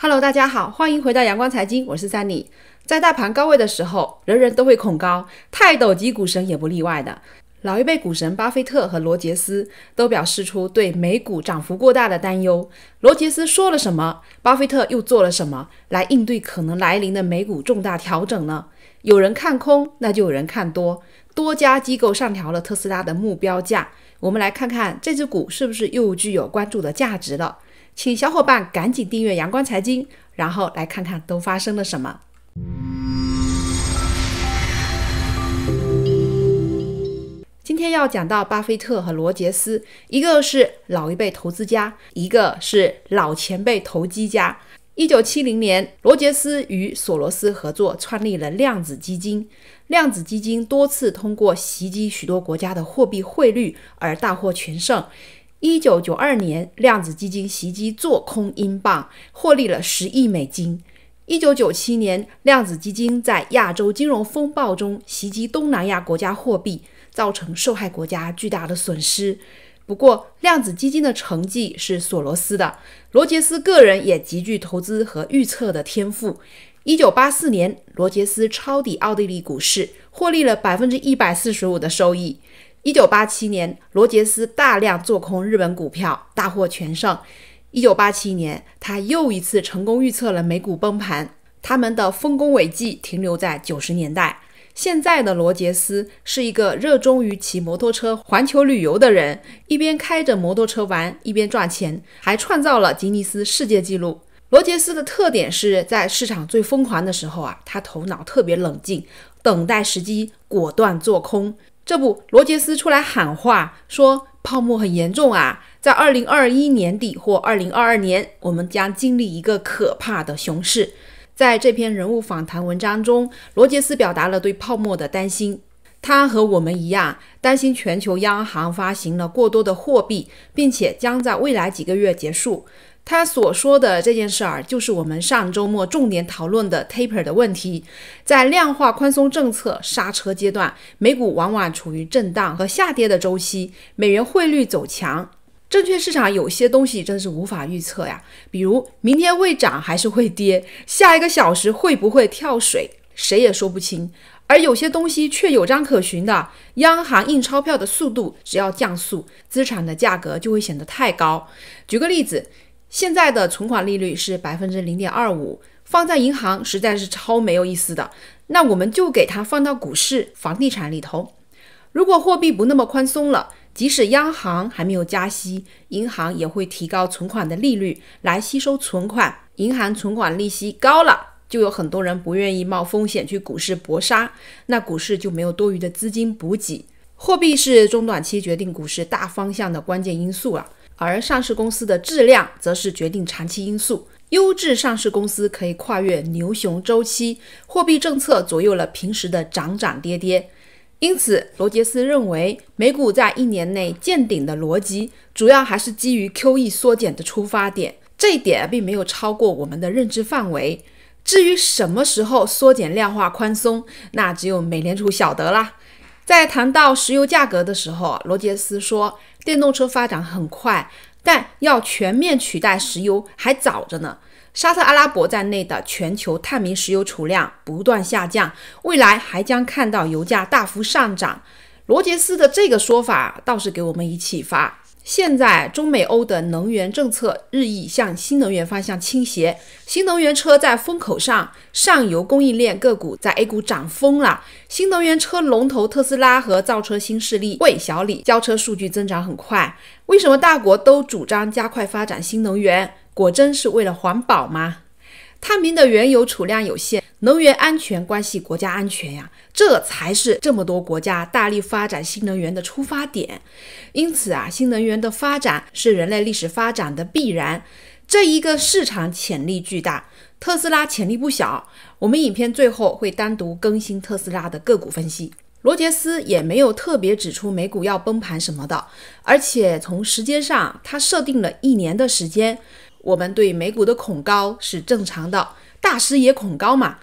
Hello，大家好，欢迎回到阳光财经，我是三里。在大盘高位的时候，人人都会恐高，泰斗级股神也不例外的。老一辈股神巴菲特和罗杰斯都表示出对美股涨幅过大的担忧。罗杰斯说了什么？巴菲特又做了什么来应对可能来临的美股重大调整呢？有人看空，那就有人看多。多家机构上调了特斯拉的目标价，我们来看看这只股是不是又具有关注的价值了。请小伙伴赶紧订阅阳光财经，然后来看看都发生了什么。今天要讲到巴菲特和罗杰斯，一个是老一辈投资家，一个是老前辈投机家。一九七零年，罗杰斯与索罗斯合作创立了量子基金。量子基金多次通过袭击许多国家的货币汇率而大获全胜。一九九二年，量子基金袭击做空英镑，获利了十亿美金。一九九七年，量子基金在亚洲金融风暴中袭击东南亚国家货币，造成受害国家巨大的损失。不过，量子基金的成绩是索罗斯的。罗杰斯个人也极具投资和预测的天赋。一九八四年，罗杰斯抄底奥地利股市，获利了百分之一百四十五的收益。一九八七年，罗杰斯大量做空日本股票，大获全胜。一九八七年，他又一次成功预测了美股崩盘。他们的丰功伟绩停留在九十年代。现在的罗杰斯是一个热衷于骑摩托车、环球旅游的人，一边开着摩托车玩，一边赚钱，还创造了吉尼斯世界纪录。罗杰斯的特点是在市场最疯狂的时候啊，他头脑特别冷静，等待时机，果断做空。这不，罗杰斯出来喊话，说泡沫很严重啊！在二零二一年底或二零二二年，我们将经历一个可怕的熊市。在这篇人物访谈文章中，罗杰斯表达了对泡沫的担心。他和我们一样，担心全球央行发行了过多的货币，并且将在未来几个月结束。他所说的这件事儿，就是我们上周末重点讨论的 taper 的问题。在量化宽松政策刹车阶段，美股往往处于震荡和下跌的周期，美元汇率走强。证券市场有些东西真是无法预测呀，比如明天会涨还是会跌，下一个小时会不会跳水，谁也说不清。而有些东西却有章可循的，央行印钞票的速度只要降速，资产的价格就会显得太高。举个例子。现在的存款利率是百分之零点二五，放在银行实在是超没有意思的。那我们就给它放到股市、房地产里头。如果货币不那么宽松了，即使央行还没有加息，银行也会提高存款的利率来吸收存款。银行存款利息高了，就有很多人不愿意冒风险去股市搏杀，那股市就没有多余的资金补给。货币是中短期决定股市大方向的关键因素了。而上市公司的质量则是决定长期因素，优质上市公司可以跨越牛熊周期。货币政策左右了平时的涨涨跌跌，因此罗杰斯认为美股在一年内见顶的逻辑，主要还是基于 QE 缩减的出发点，这一点并没有超过我们的认知范围。至于什么时候缩减量化宽松，那只有美联储晓得啦。在谈到石油价格的时候，罗杰斯说：“电动车发展很快，但要全面取代石油还早着呢。沙特阿拉伯在内的全球探明石油储量不断下降，未来还将看到油价大幅上涨。”罗杰斯的这个说法倒是给我们以启发。现在，中美欧的能源政策日益向新能源方向倾斜，新能源车在风口上，上游供应链个股在 A 股涨疯了。新能源车龙头特斯拉和造车新势力，喂，小李，交车数据增长很快，为什么大国都主张加快发展新能源？果真是为了环保吗？探明的原油储量有限，能源安全关系国家安全呀，这才是这么多国家大力发展新能源的出发点。因此啊，新能源的发展是人类历史发展的必然，这一个市场潜力巨大，特斯拉潜力不小。我们影片最后会单独更新特斯拉的个股分析。罗杰斯也没有特别指出美股要崩盘什么的，而且从时间上，他设定了一年的时间。我们对美股的恐高是正常的，大师也恐高嘛。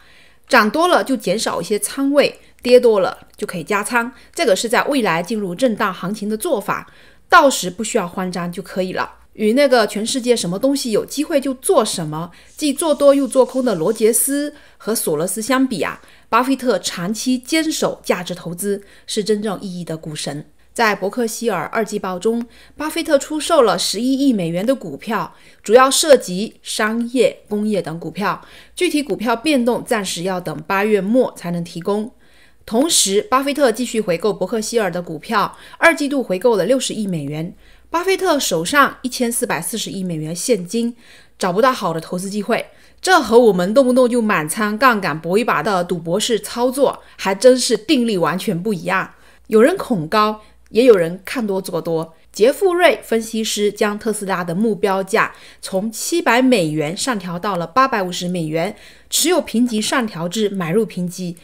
涨多了就减少一些仓位，跌多了就可以加仓，这个是在未来进入震荡行情的做法，到时不需要慌张就可以了。与那个全世界什么东西有机会就做什么，既做多又做空的罗杰斯和索罗斯相比啊，巴菲特长期坚守价值投资，是真正意义的股神。在伯克希尔二季报中，巴菲特出售了十一亿美元的股票，主要涉及商业、工业等股票。具体股票变动暂时要等八月末才能提供。同时，巴菲特继续回购伯克希尔的股票，二季度回购了六十亿美元。巴菲特手上一千四百四十亿美元现金，找不到好的投资机会，这和我们动不动就满仓杠杆搏一把的赌博式操作还真是定力完全不一样。有人恐高。也有人看多做多，杰富瑞分析师将特斯拉的目标价从七百美元上调到了八百五十美元，持有评级上调至买入评级。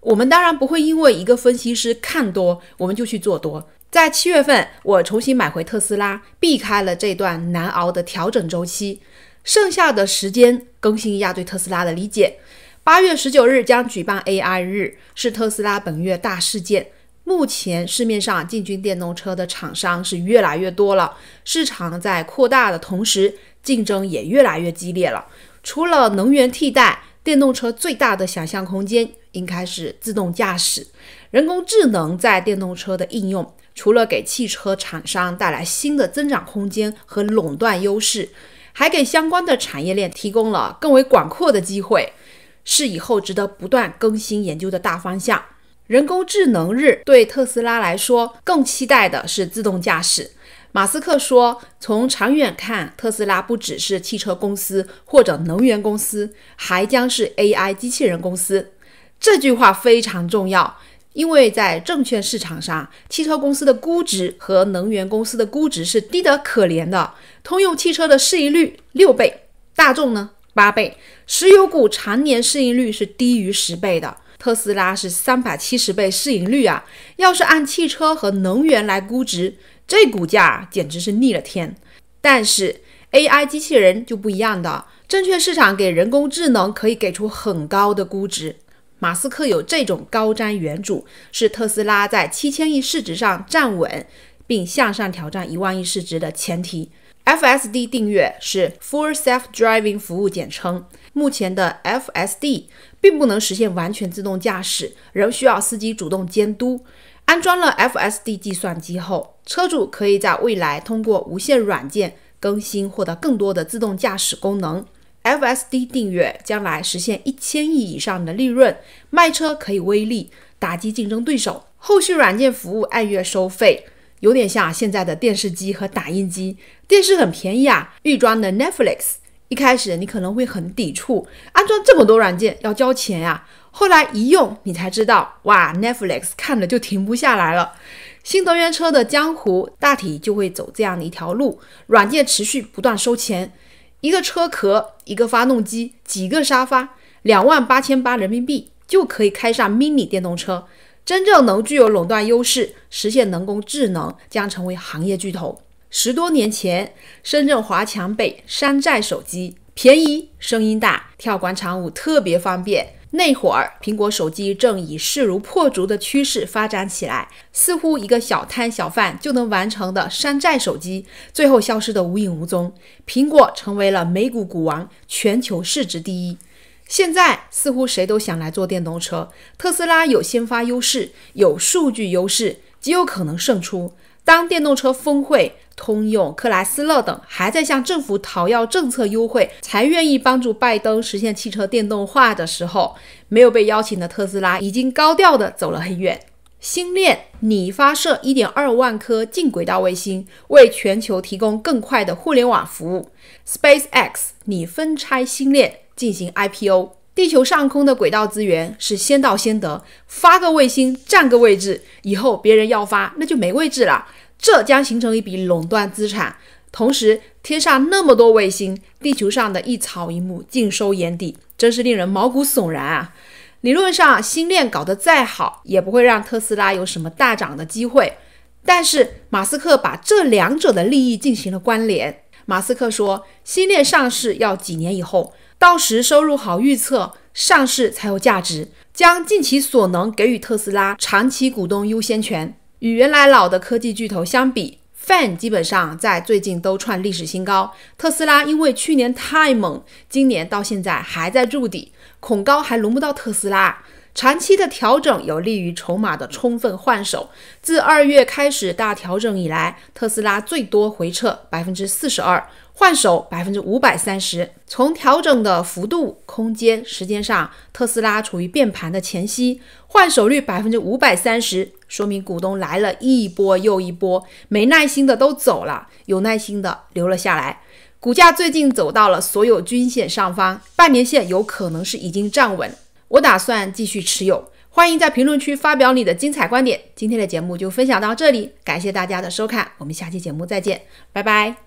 我们当然不会因为一个分析师看多，我们就去做多。在七月份，我重新买回特斯拉，避开了这段难熬的调整周期。剩下的时间更新一下对特斯拉的理解。八月十九日将举办 AI 日，是特斯拉本月大事件。目前市面上进军电动车的厂商是越来越多了，市场在扩大的同时，竞争也越来越激烈了。除了能源替代，电动车最大的想象空间应该是自动驾驶。人工智能在电动车的应用，除了给汽车厂商带来新的增长空间和垄断优势，还给相关的产业链提供了更为广阔的机会，是以后值得不断更新研究的大方向。人工智能日对特斯拉来说更期待的是自动驾驶。马斯克说：“从长远看，特斯拉不只是汽车公司或者能源公司，还将是 AI 机器人公司。”这句话非常重要，因为在证券市场上，汽车公司的估值和能源公司的估值是低得可怜的。通用汽车的市盈率六倍，大众呢八倍，石油股常年市盈率是低于十倍的。特斯拉是三百七十倍市盈率啊！要是按汽车和能源来估值，这股价简直是逆了天。但是 AI 机器人就不一样的，证券市场给人工智能可以给出很高的估值。马斯克有这种高瞻远瞩，是特斯拉在七千亿市值上站稳，并向上挑战一万亿市值的前提。FSD 订阅是 Full Self Driving 服务简称。目前的 FSD 并不能实现完全自动驾驶，仍需要司机主动监督。安装了 FSD 计算机后，车主可以在未来通过无线软件更新，获得更多的自动驾驶功能。FSD 订阅将来实现一千亿以上的利润，卖车可以微利，打击竞争对手。后续软件服务按月收费。有点像现在的电视机和打印机。电视很便宜啊，预装的 Netflix。一开始你可能会很抵触，安装这么多软件要交钱呀。后来一用，你才知道，哇，Netflix 看了就停不下来了。新能源车的江湖大体就会走这样的一条路：软件持续不断收钱。一个车壳，一个发动机，几个沙发，两万八千八人民币就可以开上 mini 电动车。真正能具有垄断优势，实现人工智能，将成为行业巨头。十多年前，深圳华强北山寨手机便宜，声音大，跳广场舞特别方便。那会儿，苹果手机正以势如破竹的趋势发展起来，似乎一个小摊小贩就能完成的山寨手机，最后消失得无影无踪。苹果成为了美股股王，全球市值第一。现在似乎谁都想来做电动车，特斯拉有先发优势，有数据优势，极有可能胜出。当电动车峰会、通用、克莱斯勒等还在向政府讨要政策优惠，才愿意帮助拜登实现汽车电动化的时候，没有被邀请的特斯拉已经高调的走了很远。星链，拟发射一点二万颗近轨道卫星，为全球提供更快的互联网服务。Space X，拟分拆星链。进行 IPO，地球上空的轨道资源是先到先得，发个卫星占个位置，以后别人要发那就没位置了。这将形成一笔垄断资产。同时，天上那么多卫星，地球上的一草一木尽收眼底，真是令人毛骨悚然啊！理论上，星链搞得再好，也不会让特斯拉有什么大涨的机会。但是，马斯克把这两者的利益进行了关联。马斯克说，星链上市要几年以后。到时收入好预测，上市才有价值。将尽其所能给予特斯拉长期股东优先权。与原来老的科技巨头相比。fan 基本上在最近都创历史新高。特斯拉因为去年太猛，今年到现在还在筑底，恐高还轮不到特斯拉。长期的调整有利于筹码的充分换手。自二月开始大调整以来，特斯拉最多回撤百分之四十二，换手百分之五百三十。从调整的幅度、空间、时间上，特斯拉处于变盘的前夕，换手率百分之五百三十。说明股东来了一波又一波，没耐心的都走了，有耐心的留了下来。股价最近走到了所有均线上方，半年线有可能是已经站稳，我打算继续持有。欢迎在评论区发表你的精彩观点。今天的节目就分享到这里，感谢大家的收看，我们下期节目再见，拜拜。